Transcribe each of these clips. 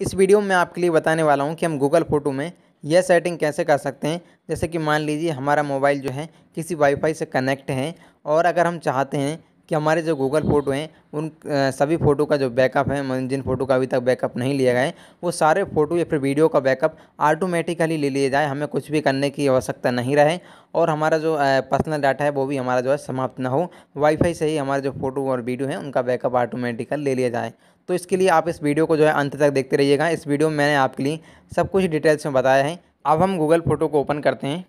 इस वीडियो में आपके लिए बताने वाला हूँ कि हम गूगल फ़ोटो में यह सेटिंग कैसे कर सकते हैं जैसे कि मान लीजिए हमारा मोबाइल जो है किसी वाईफाई से कनेक्ट है और अगर हम चाहते हैं कि हमारे जो गूगल फ़ोटो हैं उन सभी फ़ोटो का जो बैकअप है जिन फ़ोटो का अभी तक बैकअप नहीं लिया गया है वो सारे फ़ोटो या फिर वीडियो का बैकअप ऑटोमेटिकली ले लिए जाए हमें कुछ भी करने की आवश्यकता नहीं रहे और हमारा जो पर्सनल डाटा है वो भी हमारा जो है समाप्त ना हो वाईफाई से ही हमारे जो फ़ोटो और वीडियो हैं उनका बैकअप ऑटोमेटिकल ले लिया जाए तो इसके लिए आप इस वीडियो को जो है अंत तक देखते रहिएगा इस वीडियो में मैंने आपके लिए सब कुछ डिटेल्स में बताया है अब हम गूगल फ़ोटो को ओपन करते हैं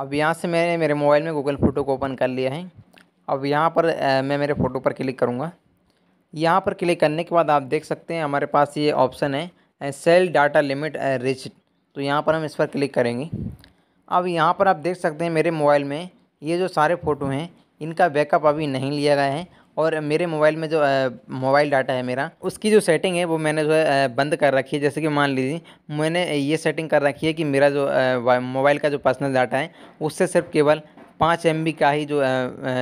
अब यहाँ से मैंने मेरे मोबाइल में गूगल फ़ोटो को ओपन कर लिया है अब यहाँ पर मैं मेरे फ़ोटो पर क्लिक करूँगा यहाँ पर क्लिक करने के बाद आप देख सकते हैं हमारे पास ये ऑप्शन है सेल डाटा लिमिट रिच तो यहाँ पर हम इस पर क्लिक करेंगे अब यहाँ पर आप देख सकते हैं मेरे मोबाइल में ये जो सारे फ़ोटो हैं इनका बैकअप अभी नहीं लिया गया है और मेरे मोबाइल में जो मोबाइल डाटा है मेरा उसकी जो सेटिंग है वो मैंने जो है बंद कर रखी है जैसे कि मान लीजिए मैंने ये सेटिंग कर रखी है कि मेरा जो मोबाइल का जो पर्सनल डाटा है उससे सिर्फ केवल पाँच एम का ही जो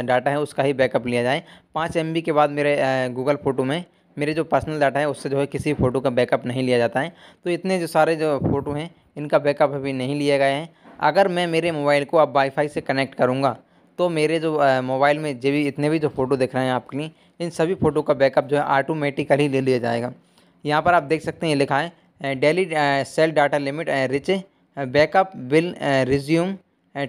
डाटा है उसका ही बैकअप लिया जाए पाँच एम के बाद मेरे गूगल फ़ोटो में मेरे जो पर्सनल डाटा है उससे जो है किसी फ़ोटो का बैकअप नहीं लिया जाता है तो इतने जो सारे जो फ़ोटो हैं इनका बैकअप अभी नहीं लिए गए हैं अगर मैं मेरे मोबाइल को अब वाईफाई से कनेक्ट करूँगा तो मेरे जो मोबाइल में जो भी इतने भी जो फ़ोटो देख रहे हैं आपके लिए इन सभी फ़ोटो का बैकअप जो है ऑटोमेटिकली ले लिया जाएगा यहाँ पर आप देख सकते हैं ये लिखा है daily cell data limit reach backup will resume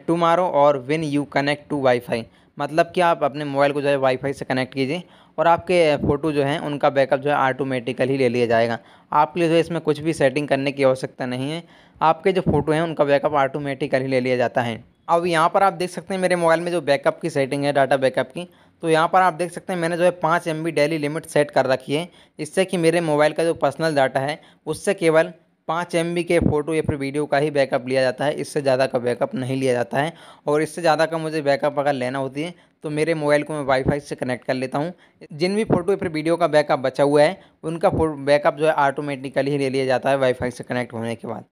tomorrow और when you connect to wifi मतलब कि आप अपने मोबाइल को जो है वाईफाई से कनेक्ट कीजिए और आपके फ़ोटो जो है उनका बैकअप जो है ऑटोमेटिकली ले लिया जाएगा आपके लिए जो है इसमें कुछ भी सेटिंग करने की आवश्यकता नहीं है आपके जो फ़ोटो हैं उनका बैकअप ऑटोमेटिकली ले लिया जाता है अब यहाँ पर आप देख सकते हैं मेरे मोबाइल में जो बैकअप की सेटिंग है डाटा बैकअप की तो यहाँ पर आप देख सकते हैं मैंने जो है पाँच एम डेली लिमिट सेट कर रखी है इससे कि मेरे मोबाइल का जो पर्सनल डाटा है उससे केवल पाँच एम के फ़ोटो या फिर वीडियो का ही बैकअप लिया जाता है इससे ज़्यादा का बैकअप नहीं लिया जाता है और इससे ज़्यादा का मुझे बैकअप अगर लेना होती है तो मेरे मोबाइल को मैं वाईफाई से कनेक्ट कर लेता हूँ जिन भी फ़ोटो या फिर वीडियो का बैकअप बचा हुआ है उनका बैकअप जो है ऑटोमेटिकली ही ले लिया जाता है वाईफाई से कनेक्ट होने के बाद